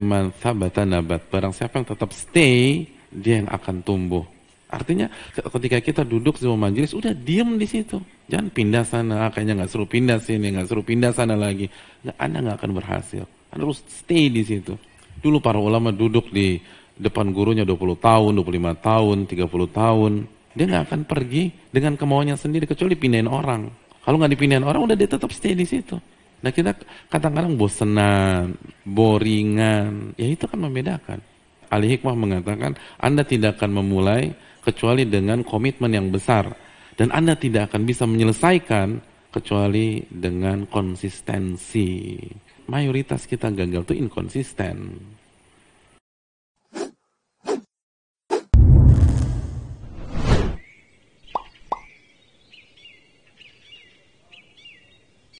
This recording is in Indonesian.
Man thabata nabat. Barang siapa yang tetap stay, dia yang akan tumbuh. Artinya ketika kita duduk rumah majelis, udah diem di situ. Jangan pindah sana, kayaknya nggak suruh pindah sini, nggak suruh pindah sana lagi. Nggak, anda nggak akan berhasil. Anda harus stay di situ. Dulu para ulama duduk di depan gurunya 20 tahun, 25 tahun, 30 tahun. Dia nggak akan pergi dengan kemauannya sendiri, kecuali pindahin orang. Kalau nggak dipindahin orang, udah dia tetap stay di situ. Nah kita kadang-kadang bosenan, boringan. Ya itu kan membedakan. Ali Hikmah mengatakan, Anda tidak akan memulai kecuali dengan komitmen yang besar. Dan Anda tidak akan bisa menyelesaikan kecuali dengan konsistensi. Mayoritas kita gagal itu inkonsisten.